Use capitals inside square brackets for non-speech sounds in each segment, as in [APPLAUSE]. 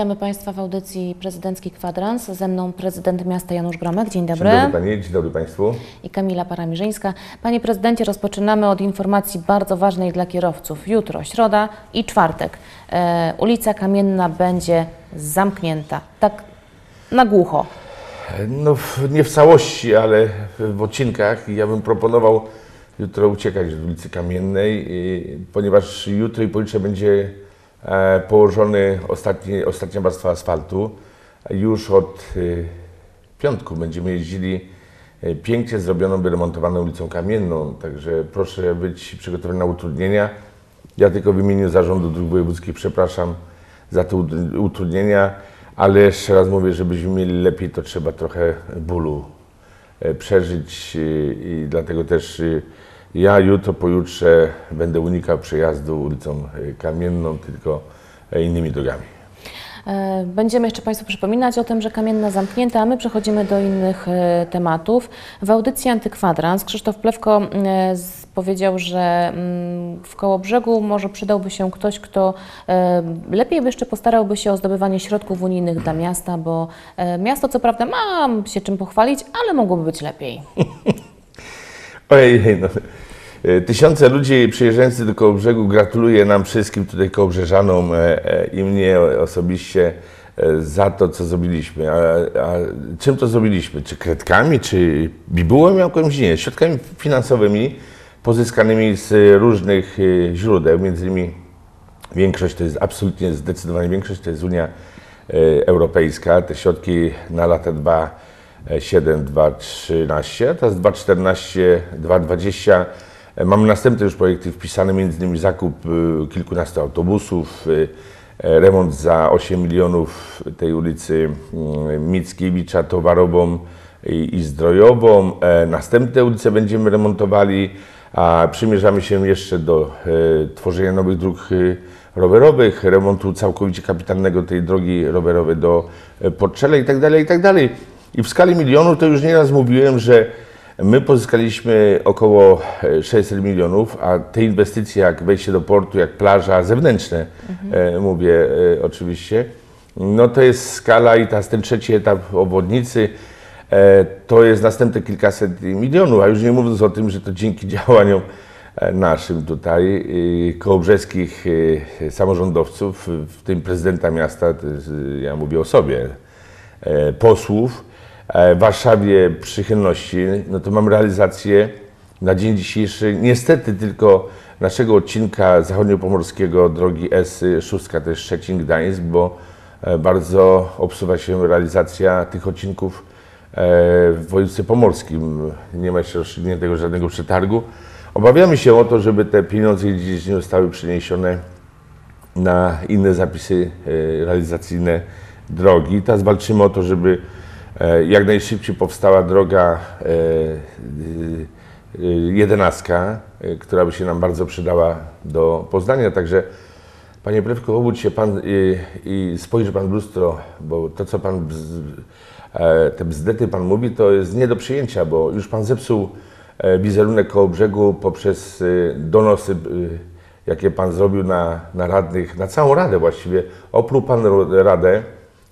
Witamy Państwa w audycji Prezydencki Kwadrans. Ze mną prezydent miasta Janusz Gromek. Dzień dobry. Dzień dobry Panie, dzień dobry Państwu. I Kamila Paramirzyńska. Panie prezydencie, rozpoczynamy od informacji bardzo ważnej dla kierowców. Jutro, środa i czwartek. E, ulica Kamienna będzie zamknięta. Tak na głucho. No, nie w całości, ale w odcinkach. Ja bym proponował jutro uciekać z ulicy Kamiennej, ponieważ jutro i pojutrze będzie E, położony ostatni, ostatnia warstwa asfaltu. Już od e, piątku będziemy jeździli e, pięknie zrobioną, wyremontowaną ulicą Kamienną, także proszę być przygotowani na utrudnienia. Ja tylko w imieniu Zarządu Dróg Wojewódzkich przepraszam za te utrudnienia, ale jeszcze raz mówię, żebyśmy mieli lepiej, to trzeba trochę bólu przeżyć i dlatego też ja jutro, pojutrze będę unikał przejazdu ulicą Kamienną, tylko innymi drogami. E, będziemy jeszcze Państwu przypominać o tym, że Kamienna zamknięta, a my przechodzimy do innych e, tematów. W audycji Antykwadrans Krzysztof Plewko e, powiedział, że mm, w Kołobrzegu może przydałby się ktoś, kto lepiej by jeszcze postarałby się o zdobywanie środków unijnych dla miasta, bo miasto co prawda ma się czym pochwalić, ale mogłoby być lepiej. [LAUGHS] Ojej, no. E, tysiące ludzi przyjeżdżających do Kołobrzegu gratuluje nam wszystkim tutaj Kołobrzeżanom e, e, i mnie osobiście za to, co zrobiliśmy. A, a czym to zrobiliśmy? Czy kredkami, czy bibułem jakąś? Nie, środkami finansowymi pozyskanymi z różnych źródeł, między innymi większość to jest absolutnie zdecydowanie większość to jest Unia Europejska. Te środki na lata dwa 7.2.13, teraz 2.14, 2.20. Mamy następne już projekty wpisane, m.in. zakup y, kilkunastu autobusów, y, e, remont za 8 milionów tej ulicy mm, Mickiewicza towarową i zdrojową. E, następne ulice będziemy remontowali, a przymierzamy się jeszcze do e, tworzenia nowych dróg y, rowerowych, remontu całkowicie kapitalnego tej drogi rowerowej do i tak itd. Tak i w skali milionów to już nieraz mówiłem, że my pozyskaliśmy około 600 e, milionów, a te inwestycje jak wejście do portu, jak plaża zewnętrzne, mhm. mówię e, oczywiście, no to jest skala i ta, ten trzeci etap obwodnicy, to jest następne kilkaset milionów, a już nie mówiąc o tym, że to dzięki [LAUGHS] działaniom naszym tutaj, kołobrzeskich samorządowców, w tym prezydenta miasta, ja mówię o sobie, posłów, E, w Warszawie przychylności, no to mam realizację na dzień dzisiejszy, niestety tylko naszego odcinka zachodniopomorskiego drogi S6, to jest Szczecin Gdańsk, bo e, bardzo obsuwa się realizacja tych odcinków e, w województwie pomorskim. Nie ma jeszcze rozstrzygniętego żadnego przetargu. Obawiamy się o to, żeby te pieniądze gdzieś nie zostały przeniesione na inne zapisy realizacyjne drogi. Teraz walczymy o to, żeby E, jak najszybciej powstała droga e, e, jedenastka, która by się nam bardzo przydała do Poznania. Także, panie Plewko, obudź się pan i, i spojrzy pan w lustro, bo to, co pan, te bzdety pan mówi, to jest nie do przyjęcia, bo już pan zepsuł wizerunek koło brzegu poprzez donosy, jakie pan zrobił na, na radnych, na całą radę właściwie. Oprół pan radę.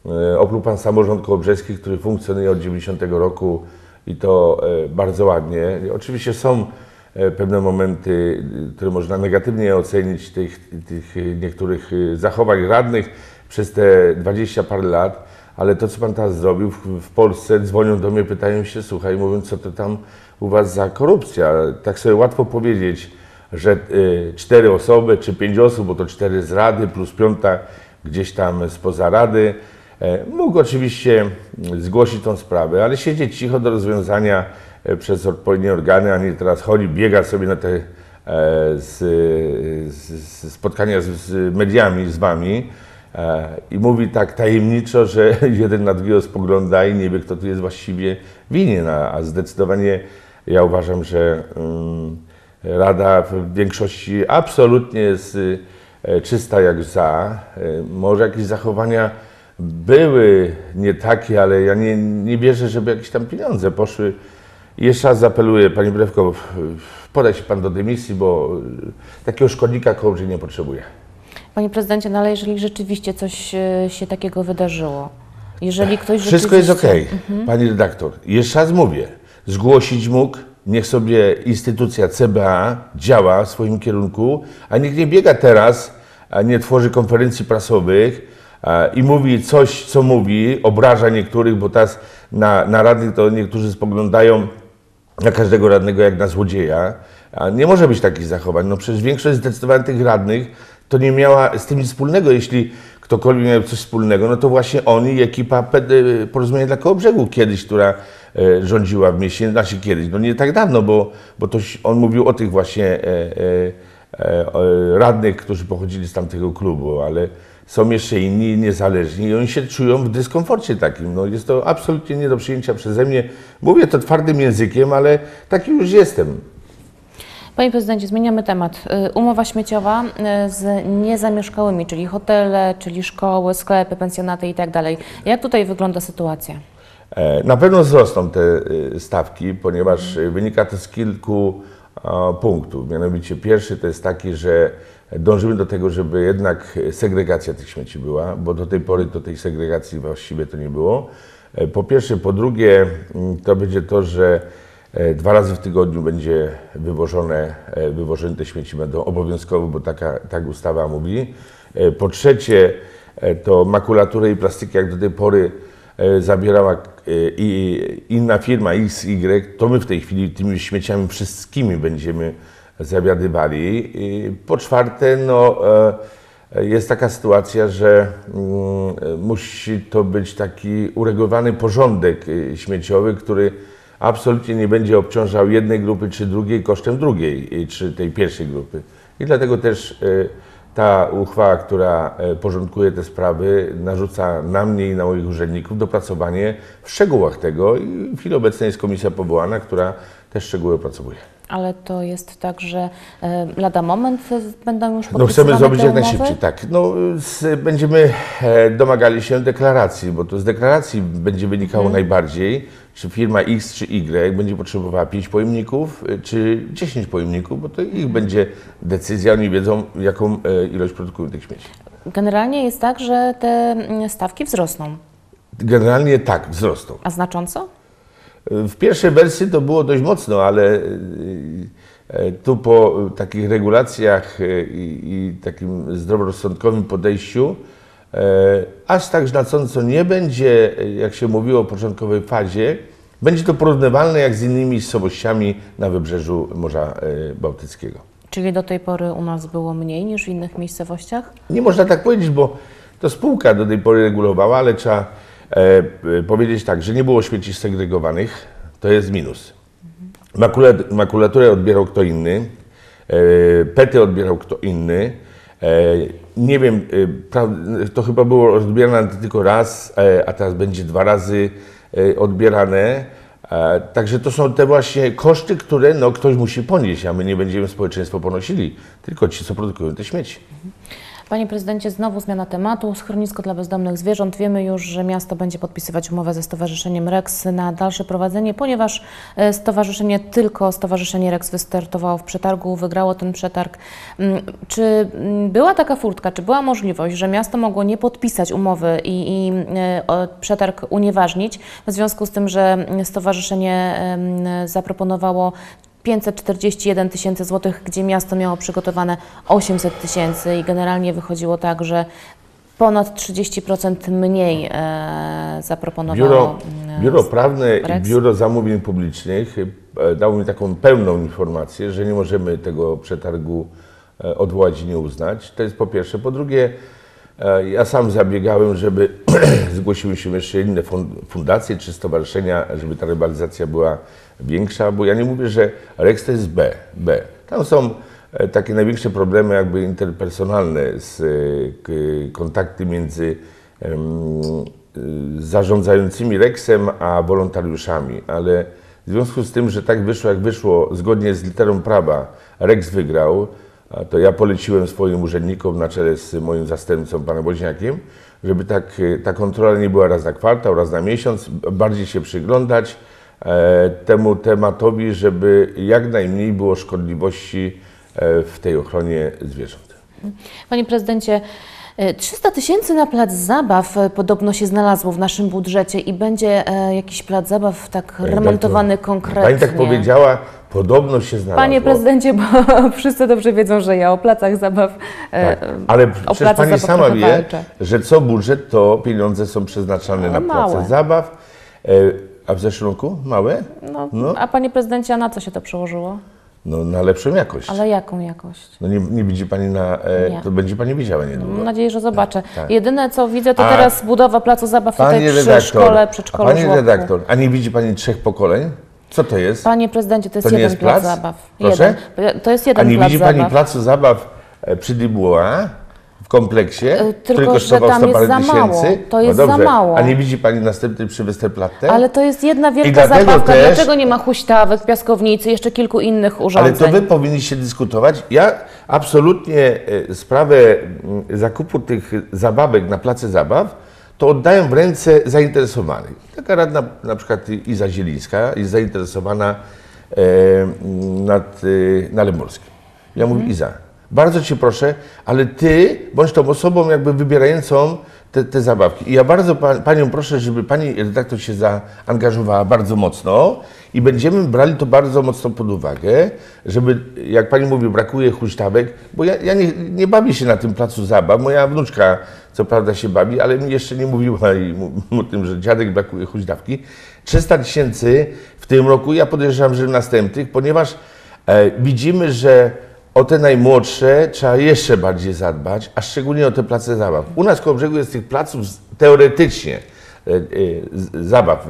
E, Oprócz Pan samorząd kołobrzeski, który funkcjonuje od 90 roku i to e, bardzo ładnie. Oczywiście są e, pewne momenty, które można negatywnie ocenić tych, tych niektórych zachowań radnych przez te 20 parę lat, ale to, co Pan teraz zrobił w, w Polsce, dzwonią do mnie, pytają się, słuchaj, mówią, co to tam u Was za korupcja. Tak sobie łatwo powiedzieć, że y, cztery osoby, czy pięć osób, bo to cztery z Rady, plus piąta gdzieś tam spoza Rady, E, mógł oczywiście mm, zgłosić tą sprawę, ale siedzieć cicho do rozwiązania e, przez odpowiednie organy, a nie teraz chodzi, biega sobie na te e, z, z spotkania z, z, mediami, z wami i mówi tak tajemniczo, że [LAUGHS] jeden na drugiego spogląda i nie wie, kto tu jest właściwie winien, no, a zdecydowanie ja uważam, że mm, Rada w większości absolutnie jest czysta jak za. Może jakieś zachowania były nie takie, ale ja nie, nie wierzę, żeby jakieś tam pieniądze poszły. Jeszcze raz apeluję, Pani Brewko, podaj się Pan do dymisji, bo e, takiego szkodnika kołdrzy nie potrzebuje. Panie prezydencie, no ale jeżeli rzeczywiście coś e, się takiego wydarzyło, jeżeli tak. ktoś Wszystko rzeczywiście... jest okej, okay. mhm. Pani redaktor. Jeszcze raz mówię, zgłosić mógł, niech sobie instytucja CBA działa w swoim kierunku, a nikt nie biega teraz, a nie tworzy konferencji prasowych, E, i mówi coś, co mówi, obraża niektórych, bo teraz na, na radnych to niektórzy spoglądają na każdego radnego jak na złodzieja. Nie może być takich zachowań. No przecież większość zdecydowanych tych radnych to nie miała z tym nic wspólnego. Jeśli ktokolwiek miał coś wspólnego, no to właśnie oni i ekipa e, Porozumienia dla Kołobrzegu kiedyś, która e, rządziła w mieście, znaczy kiedyś, no nie tak dawno, bo, bo to, on mówił o tych właśnie radnych, którzy pochodzili z tamtego klubu, ale są jeszcze inni niezależni i oni się czują w dyskomforcie takim. No, jest to absolutnie nie do przyjęcia przeze mnie. Mówię to twardym językiem, ale taki już jestem. Panie prezydencie, zmieniamy temat. Y, umowa śmieciowa y, z niezamieszkałymi, czyli hotele, czyli szkoły, sklepy, pensjonaty itd. Tak Jak tutaj wygląda sytuacja? E, na pewno wzrosną te y, stawki, ponieważ wynika to z kilku punktów. Mianowicie pierwszy to jest taki, że dążymy do tego, żeby jednak segregacja tych śmieci była, bo do tej pory do tej segregacji właściwie to nie było. E, po pierwsze, po drugie mm, to będzie to, że e, dwa razy w tygodniu będzie wywożone, e, wywożone te śmieci będą obowiązkowo, bo taka, tak ustawa mówi. Po trzecie, to makulaturę i plastiki jak do tej pory E, zabierała e, inna firma XY, to my w tej chwili tymi śmieciami wszystkimi będziemy zawiadywali. E, po czwarte, no, jest taka sytuacja, że mm, musi to być taki uregulowany porządek śmieciowy, który absolutnie nie będzie obciążał jednej grupy czy drugiej kosztem drugiej, czy tej pierwszej grupy. I dlatego też ta uchwała, która e, porządkuje te sprawy, narzuca na mnie i na moich urzędników dopracowanie w szczegółach tego i w chwili obecnej jest komisja powołana, która te szczegóły opracowuje. Ale to jest tak, że y, lada moment e, będą już No chcemy zrobić jak najszybciej, tak. No, z, będziemy e, domagali się deklaracji, bo to z deklaracji będzie wynikało hmm. najbardziej, czy firma X czy Y będzie potrzebowała 5 pojemników, e, czy 10 pojemników, bo to ich będzie decyzja, oni wiedzą, jaką e, ilość produkują tych śmieci. Generalnie jest tak, że te mm, stawki wzrosną. Generalnie tak, wzrosną. A znacząco? W pierwszej wersji to było dość mocno, ale y, y, e, tu po takich regulacjach y, i, i takim zdroworozsądkowym podejściu e, aż tak znacząco nie będzie, jak się mówiło w początkowej fazie, będzie to porównywalne jak z innymi miejscowościami na wybrzeżu Morza e, Bałtyckiego. Czyli do tej pory u nas było mniej niż w innych miejscowościach? Nie można tak powiedzieć, bo to spółka do tej pory regulowała, ale trzeba E, e, powiedzieć tak, że nie było śmieci segregowanych, to jest minus. Makulat, makulaturę odbierał kto inny, e, pety odbierał kto inny. Nie wiem, to chyba było odbierane tylko raz, a teraz będzie dwa razy odbierane. Także to są te właśnie koszty, które no, ktoś musi ponieść, a my nie będziemy społeczeństwo ponosili, tylko ci, co produkują te śmieci. Panie prezydencie, znowu zmiana tematu. Schronisko dla bezdomnych zwierząt. Wiemy już, że miasto będzie podpisywać umowę ze Stowarzyszeniem REX na dalsze prowadzenie, ponieważ e, stowarzyszenie, tylko Stowarzyszenie REX wystartowało w przetargu, wygrało ten przetarg. Mm, czy mm, była taka furtka, czy była możliwość, że miasto mogło nie podpisać umowy i, i e, przetarg unieważnić, w związku z tym, że Stowarzyszenie zaproponowało 541 tysięcy złotych, gdzie miasto miało przygotowane 800 tysięcy i generalnie wychodziło tak, że ponad 30% mniej e, zaproponowano. Biuro, e, biuro prawne i Biuro Zamówień Publicznych e, dało mi taką pełną informację, że nie możemy tego przetargu e, odwołać i nie uznać. To jest po pierwsze. Po drugie, E, ja sam zabiegałem, żeby [CLEARS THROAT] zgłosiły się jeszcze inne fundacje czy stowarzyszenia, żeby ta rywalizacja była większa, bo ja nie mówię, że REX to jest B. B. Tam są e, takie największe problemy jakby interpersonalne, z e, kontakty między zarządzającymi Rexem a wolontariuszami, ale w związku z tym, że tak wyszło jak wyszło, zgodnie z literą prawa, Rex wygrał, to ja poleciłem swoim urzędnikom na czele z moim zastępcą, panem Woźniakiem, żeby tak, e, ta kontrola nie była raz na kwartał, raz na miesiąc, bardziej się przyglądać e, temu tematowi, żeby jak najmniej było szkodliwości e, w tej ochronie zwierząt. Panie prezydencie, 300 e, tysięcy na plac zabaw e, podobno się znalazło w naszym budżecie i będzie e, jakiś plac zabaw tak pani remontowany konkretnie. Pani tak powiedziała, podobno się znalazło. Panie prezydencie, bo [LAUGHS] wszyscy dobrze wiedzą, że ja o placach zabaw. Tak, ale o przecież pani sama wie, walczę. że co budżet, to pieniądze są przeznaczane no, na plac zabaw. A w zeszłym roku? Małe? No, no. A panie prezydencie, a na co się to przełożyło? No, na lepszą jakość. Ale jaką jakość? No nie, nie widzi Pani na... E, nie. To będzie Pani widziała niedługo. Mam nadzieję, że tak, zobaczę. Tak, tak. Jedyne, co widzę, to a, teraz budowa placu zabaw tutaj przy redaktor, szkole, przedszkolu, Pani redaktor, a nie widzi Pani trzech pokoleń? Co to jest? Panie prezydencie, to jest to jeden jest plac? plac? zabaw. Proszę? Jeden. To jest jeden plac zabaw. A nie widzi Pani zabaw. placu zabaw e, przy Dibuła? w kompleksie, e, tylko, który kosztował że tam jest za tysięcy. Mało. To no jest no dobrze, za mało, A nie widzi Pani następny przy Westerplatte? Ale to jest jedna wielka zabawka. Też... Dlaczego nie ma huśtawek, piaskownicy, jeszcze kilku innych urządzeń? Ale to Wy powinniście dyskutować. Ja absolutnie e, sprawę mm, zakupu tych zabawek na place zabaw to oddaję w ręce zainteresowanych. Taka radna na przykład Iza Zielińska jest zainteresowana e, nad, e, Ja mówię, mhm. Iza, bardzo Cię proszę, ale Ty bądź tą osobą jakby wybierającą te, te zabawki. I ja bardzo pa, Panią proszę, żeby Pani redaktor się zaangażowała bardzo mocno i będziemy brali to bardzo mocno pod uwagę, żeby, jak Pani mówi, brakuje huśtawek, bo ja, ja nie, nie bawię się na tym placu zabaw. Moja wnuczka co prawda się bawi, ale mi jeszcze nie mówiła i o tym, że dziadek brakuje huśtawki. 300 tysięcy w tym roku, ja podejrzewam, że następnych, ponieważ e, widzimy, że o te najmłodsze trzeba jeszcze bardziej zadbać, a szczególnie o te place zabaw. U nas koło brzegu jest tych placów teoretycznie e, e, zabaw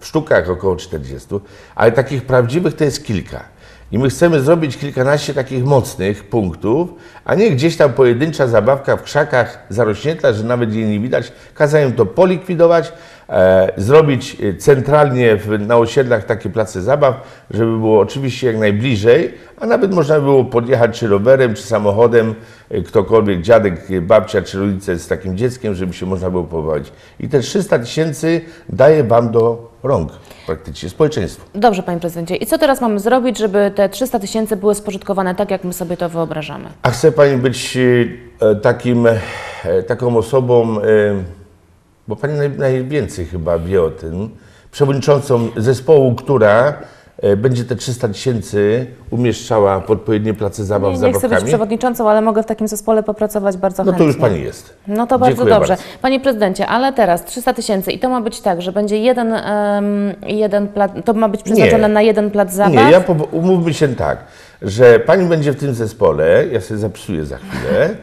w sztukach około 40, ale takich prawdziwych to jest kilka. I my chcemy zrobić kilkanaście takich mocnych punktów, a nie gdzieś tam pojedyncza zabawka w krzakach zarośnięta, że nawet jej nie widać. Kazałem to polikwidować, E, zrobić e, centralnie w, na osiedlach takie place zabaw, żeby było oczywiście jak najbliżej, a nawet można było podjechać czy rowerem, czy samochodem, e, ktokolwiek, dziadek, babcia czy rodzice z takim dzieckiem, żeby się można było pobawić. I te 300 tysięcy daje Wam do rąk praktycznie społeczeństwo. Dobrze, Panie Prezydencie. I co teraz mamy zrobić, żeby te 300 tysięcy były spożytkowane tak, jak my sobie to wyobrażamy? A chce Pani być takim, taką osobą bo pani naj, najwięcej chyba wie o tym, przewodniczącą zespołu, która e, będzie te 300 tysięcy umieszczała w odpowiednie place zabaw nie, nie z Nie chcę być przewodniczącą, ale mogę w takim zespole popracować bardzo chętnie. No to już Pani jest. No to bardzo dobrze. Bardzo. Panie Prezydencie, ale teraz 300 tysięcy i to ma być tak, że będzie jeden, um, jeden plac, to ma być przeznaczone nie, na jeden plac zabaw? Nie, ja umówmy się tak, że Pani będzie w tym zespole, ja sobie zapisuję za chwilę,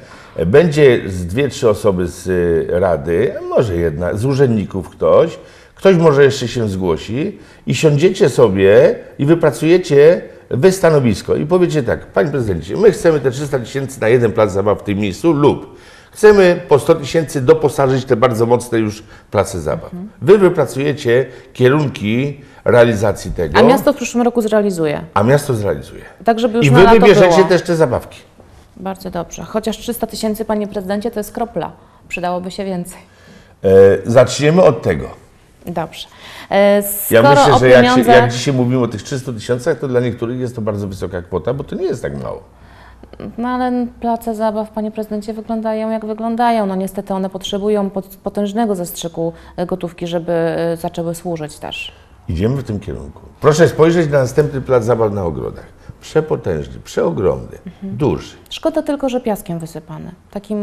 będzie z dwie, trzy osoby z y, rady, może jedna, z urzędników ktoś, ktoś może jeszcze się zgłosi i siądziecie sobie i wypracujecie wy stanowisko i powiecie tak, panie prezydencie, my chcemy te 300 tysięcy na jeden plac zabaw w tym miejscu lub chcemy po 100 tysięcy doposażyć te bardzo mocne już place zabaw. Wy wypracujecie kierunki realizacji tego. A miasto w przyszłym roku zrealizuje. A miasto zrealizuje. Tak, żeby już I wy wybierzecie też te zabawki. Bardzo dobrze. Chociaż 300 tysięcy, panie prezydencie, to jest kropla. Przydałoby się więcej. E, zaczniemy od tego. Dobrze. E, ja myślę, że jak, pieniądze... jak dzisiaj mówimy o tych 300 tysiącach, to dla niektórych jest to bardzo wysoka kwota, bo to nie jest tak mało. No ale place zabaw, panie prezydencie, wyglądają jak wyglądają. No niestety one potrzebują potężnego zastrzyku e, gotówki, żeby e, zaczęły służyć też. Idziemy w tym kierunku. Proszę spojrzeć na następny plac zabaw na ogrodach. Przepotężny, przeogromny, mhm. duży. Szkoda tylko, że piaskiem wysypany. Takim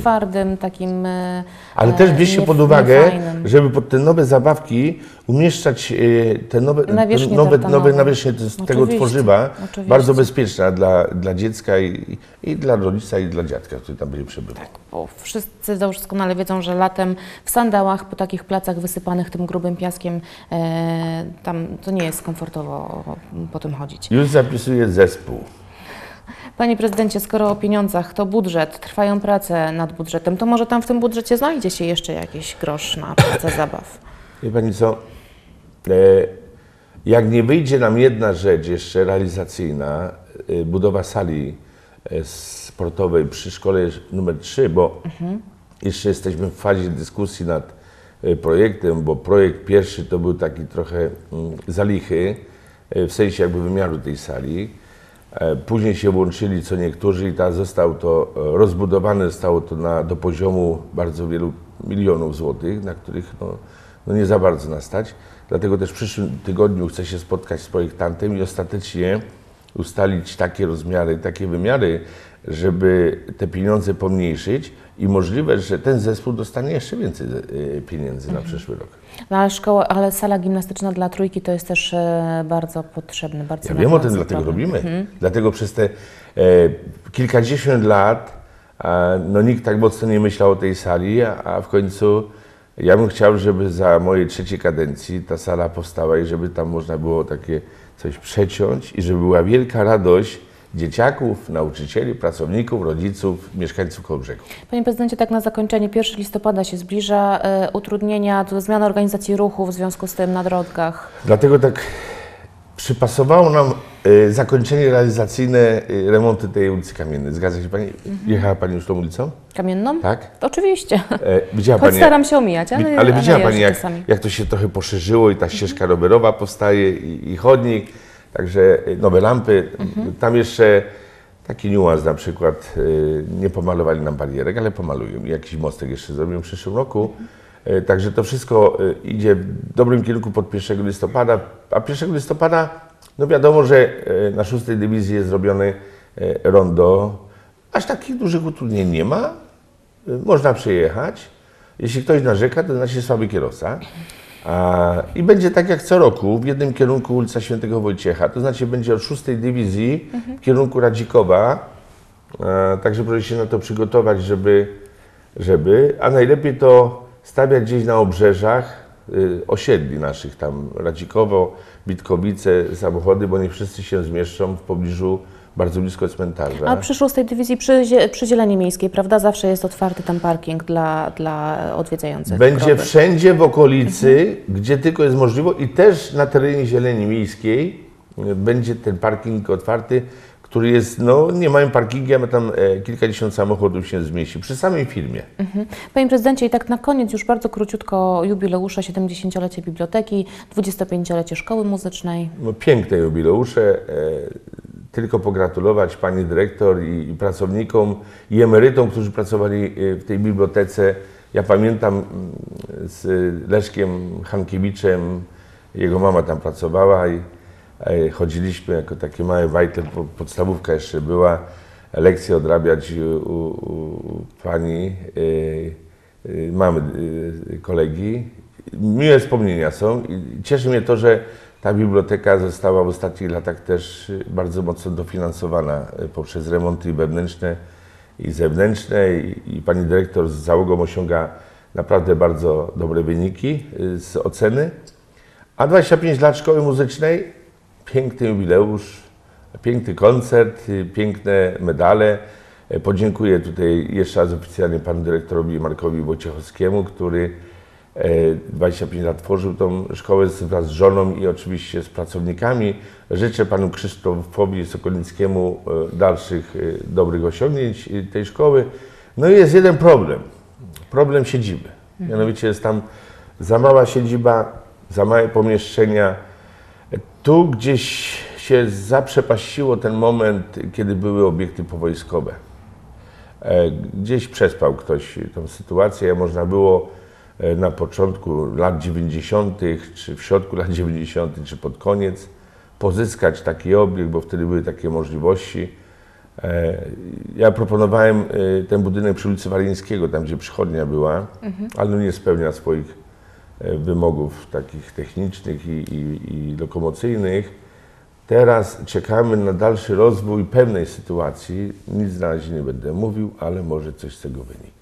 twardym, takim. E, Ale też bierzcie e, pod uwagę, niefajnym. żeby pod te nowe zabawki umieszczać e, te nowe, nawierzchnie, nowe, nowe nawierzchnie tego tworzywa. Oczywiście. Bardzo bezpieczna dla, dla dziecka i, i dla rodzica, i dla dziadka, który tam będzie przebywał. Tak, bo wszyscy doskonale wiedzą, że latem w sandałach, po takich placach wysypanych tym grubym piaskiem, e, tam to nie jest komfortowo po tym chodzić. Już zapisuję zespół. Panie prezydencie, skoro o pieniądzach, to budżet, trwają prace nad budżetem, to może tam w tym budżecie znajdzie się jeszcze jakiś grosz na pracę zabaw? Wie pani co, e, jak nie wyjdzie nam jedna rzecz jeszcze realizacyjna, e, budowa sali e, sportowej przy szkole numer 3, bo mhm. jeszcze jesteśmy w fazie dyskusji nad projektem, bo projekt pierwszy to był taki trochę mm, zalichy w sensie jakby wymiaru tej sali. E, później się włączyli co niektórzy i ta został to e, rozbudowane zostało to na, do poziomu bardzo wielu milionów złotych, na których no, no nie za bardzo nastać. Dlatego też w przyszłym tygodniu chcę się spotkać z projektantem i ostatecznie ustalić takie rozmiary, takie wymiary, żeby te pieniądze pomniejszyć i możliwe, że ten zespół dostanie jeszcze więcej e, pieniędzy na mhm. przyszły rok. No, ale, szkoła, ale sala gimnastyczna dla trójki to jest też e, bardzo potrzebny, bardzo Ja wiem o tym, dlatego problem. robimy. Mhm. Dlatego przez te e, kilkadziesiąt lat a, no, nikt tak mocno nie myślał o tej sali, a, a w końcu ja bym chciał, żeby za mojej trzeciej kadencji ta sala powstała i żeby tam można było takie coś przeciąć i żeby była wielka radość dzieciaków, nauczycieli, pracowników, rodziców, mieszkańców Kołobrzegu. Panie prezydencie, tak na zakończenie, 1 listopada się zbliża, y, utrudnienia, zmiana organizacji ruchu w związku z tym na drogach. Dlatego tak przypasowało nam e, zakończenie realizacyjne e, remonty tej ulicy Kamiennej. Zgadza się Pani? Mhm. Jechała Pani już tą ulicą? Kamienną? Tak. To oczywiście. E, widziała Choć Pani, staram się omijać, ale, ale, ale widziała Pani, jak, jak, to się trochę poszerzyło i ta ścieżka mhm. rowerowa powstaje i, i chodnik. Także y, nowe lampy, mhm. tam jeszcze taki niuans na przykład, y, nie pomalowali nam barierek, ale pomalują. Jakiś mostek jeszcze zrobią w przyszłym roku. Y, także to wszystko idzie w dobrym kierunku pod 1 listopada, a 1 listopada no wiadomo, że na szóstej dywizji jest zrobione rondo. Aż takich dużych utrudnień nie ma. Można przejechać. Jeśli ktoś narzeka, to znaczy słaby kierowca. I będzie tak jak co roku, w jednym kierunku ulica Świętego Wojciecha, to znaczy będzie od szóstej dywizji w kierunku Radzikowa, także proszę się na to przygotować, żeby, żeby, a najlepiej to stawiać gdzieś na obrzeżach y, osiedli naszych tam, Radzikowo, Bitkowice, samochody, bo nie wszyscy się zmieszczą w pobliżu bardzo blisko cmentarza. A z tej dywizji, przy, Zieleni Miejskiej, prawda, zawsze jest otwarty tam parking dla, dla odwiedzających. Będzie krowy. wszędzie w okolicy, mhm. gdzie tylko jest możliwe i też na terenie Zieleni Miejskiej e, będzie ten parking otwarty, który jest, no nie mają parkingu, a tam e, kilkadziesiąt samochodów się zmieści przy samej firmie. Mhm. Panie prezydencie, i tak na koniec już bardzo króciutko jubileusza 70-lecie biblioteki, 25-lecie szkoły muzycznej. No, piękne jubileusze. E, tylko pogratulować pani dyrektor i, i pracownikom i emerytom, którzy pracowali e, w tej bibliotece. Ja pamiętam mm, z Leszkiem Hankiewiczem, jego mama tam pracowała i e, chodziliśmy jako takie małe wajty. podstawówka jeszcze była, lekcje odrabiać u, u pani e, mamy kolegi. Miłe wspomnienia są i cieszy mnie to, że ta biblioteka została w ostatnich latach też y, bardzo mocno dofinansowana y, poprzez remonty wewnętrzne i zewnętrzne i, pani dyrektor z załogą osiąga naprawdę bardzo dobre wyniki y, z oceny. A 25 lat szkoły muzycznej, piękny jubileusz, piękny koncert, piękne medale. E, podziękuję tutaj jeszcze raz oficjalnie panu dyrektorowi Markowi Wojciechowskiemu, który 25 e, lat tworzył tą szkołę wraz z żoną i oczywiście z pracownikami. Życzę panu Krzysztofowi Sokolnickiemu e, dalszych e, dobrych osiągnięć tej szkoły. No i jest jeden problem. Problem siedziby. Mhm. Mianowicie jest tam za mała siedziba, za małe pomieszczenia. Tu gdzieś się zaprzepaściło ten moment, kiedy były obiekty powojskowe. Gdzieś przespał ktoś tą sytuację, można było E, na początku lat 90., czy w środku lat 90., czy pod koniec, pozyskać taki obiekt, bo wtedy były takie możliwości. E, ja proponowałem e, ten budynek przy ulicy Walińskiego, tam gdzie przychodnia była, mhm. ale no nie spełnia swoich wymogów takich technicznych i, i, i lokomocyjnych. Teraz czekamy na dalszy rozwój pewnej sytuacji. Nic na razie nie będę mówił, ale może coś z tego wyniknie.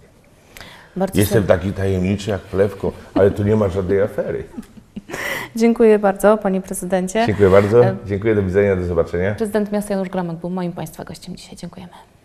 Bardzo Jestem taki tajemniczy jak plewko, ale tu nie ma żadnej afery. [LAUGHS] Dziękuję bardzo, panie prezydencie. Dziękuję bardzo. E, dziękuję, do widzenia, do zobaczenia. Prezydent miasta Janusz Gramek był moim państwa gościem dzisiaj. Dziękujemy.